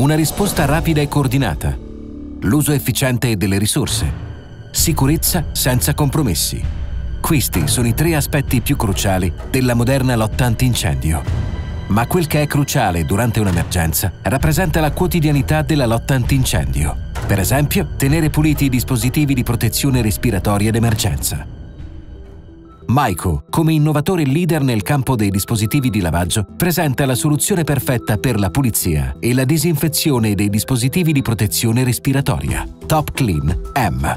Una risposta rapida e coordinata. L'uso efficiente delle risorse. Sicurezza senza compromessi. Questi sono i tre aspetti più cruciali della moderna lotta antincendio. Ma quel che è cruciale durante un'emergenza rappresenta la quotidianità della lotta antincendio. Per esempio, tenere puliti i dispositivi di protezione respiratoria d'emergenza Maiko, come innovatore leader nel campo dei dispositivi di lavaggio, presenta la soluzione perfetta per la pulizia e la disinfezione dei dispositivi di protezione respiratoria. Top Clean M.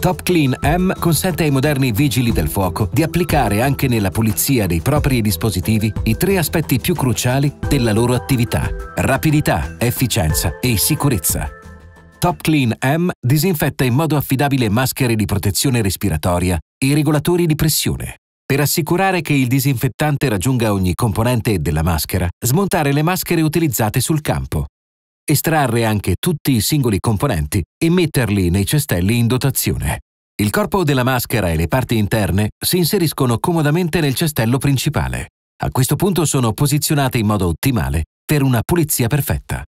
Top Clean M consente ai moderni vigili del fuoco di applicare anche nella pulizia dei propri dispositivi i tre aspetti più cruciali della loro attività: rapidità, efficienza e sicurezza. Top Clean M disinfetta in modo affidabile maschere di protezione respiratoria e regolatori di pressione. Per assicurare che il disinfettante raggiunga ogni componente della maschera, smontare le maschere utilizzate sul campo. Estrarre anche tutti i singoli componenti e metterli nei cestelli in dotazione. Il corpo della maschera e le parti interne si inseriscono comodamente nel cestello principale. A questo punto sono posizionate in modo ottimale per una pulizia perfetta.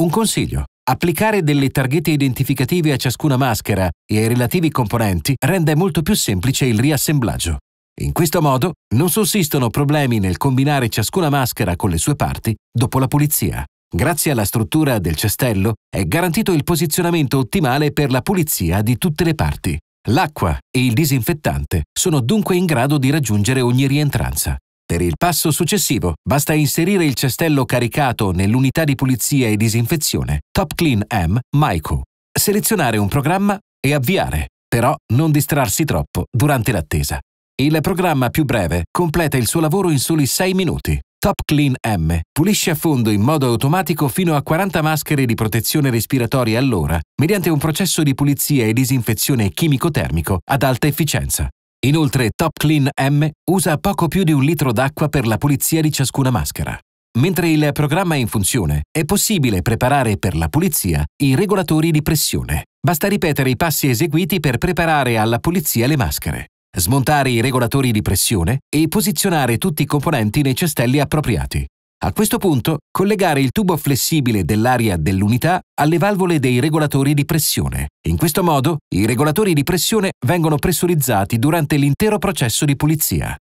Un consiglio. Applicare delle targhette identificative a ciascuna maschera e ai relativi componenti rende molto più semplice il riassemblaggio. In questo modo non sussistono problemi nel combinare ciascuna maschera con le sue parti dopo la pulizia. Grazie alla struttura del cestello è garantito il posizionamento ottimale per la pulizia di tutte le parti. L'acqua e il disinfettante sono dunque in grado di raggiungere ogni rientranza. Per il passo successivo basta inserire il cestello caricato nell'unità di pulizia e disinfezione Top Clean M Maiku. Selezionare un programma e avviare, però non distrarsi troppo durante l'attesa. Il programma più breve completa il suo lavoro in soli 6 minuti. Top Clean M pulisce a fondo in modo automatico fino a 40 maschere di protezione respiratoria all'ora mediante un processo di pulizia e disinfezione chimico-termico ad alta efficienza. Inoltre Top Clean M usa poco più di un litro d'acqua per la pulizia di ciascuna maschera. Mentre il programma è in funzione, è possibile preparare per la pulizia i regolatori di pressione. Basta ripetere i passi eseguiti per preparare alla pulizia le maschere, smontare i regolatori di pressione e posizionare tutti i componenti nei cestelli appropriati. A questo punto, collegare il tubo flessibile dell'aria dell'unità alle valvole dei regolatori di pressione. In questo modo, i regolatori di pressione vengono pressurizzati durante l'intero processo di pulizia.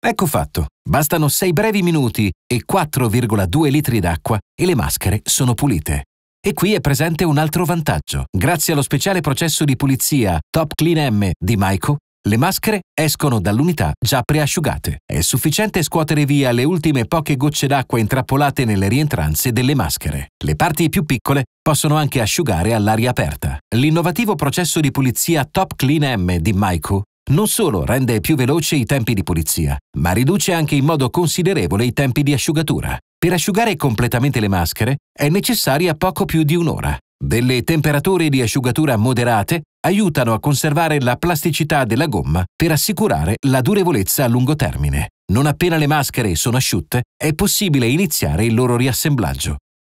Ecco fatto. Bastano 6 brevi minuti e 4,2 litri d'acqua e le maschere sono pulite. E qui è presente un altro vantaggio. Grazie allo speciale processo di pulizia Top Clean M di Maiko, le maschere escono dall'unità già preasciugate. È sufficiente scuotere via le ultime poche gocce d'acqua intrappolate nelle rientranze delle maschere. Le parti più piccole possono anche asciugare all'aria aperta. L'innovativo processo di pulizia Top Clean M di Maiko non solo rende più veloce i tempi di pulizia, ma riduce anche in modo considerevole i tempi di asciugatura. Per asciugare completamente le maschere è necessaria poco più di un'ora. Delle temperature di asciugatura moderate aiutano a conservare la plasticità della gomma per assicurare la durevolezza a lungo termine. Non appena le maschere sono asciutte, è possibile iniziare il loro riassemblaggio.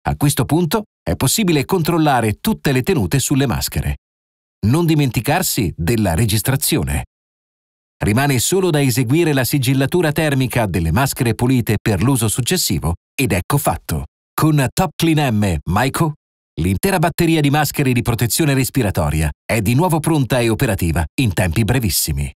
A questo punto è possibile controllare tutte le tenute sulle maschere. Non dimenticarsi della registrazione. Rimane solo da eseguire la sigillatura termica delle maschere pulite per l'uso successivo ed ecco fatto. Con Top Clean M, Maiko L'intera batteria di maschere di protezione respiratoria è di nuovo pronta e operativa in tempi brevissimi.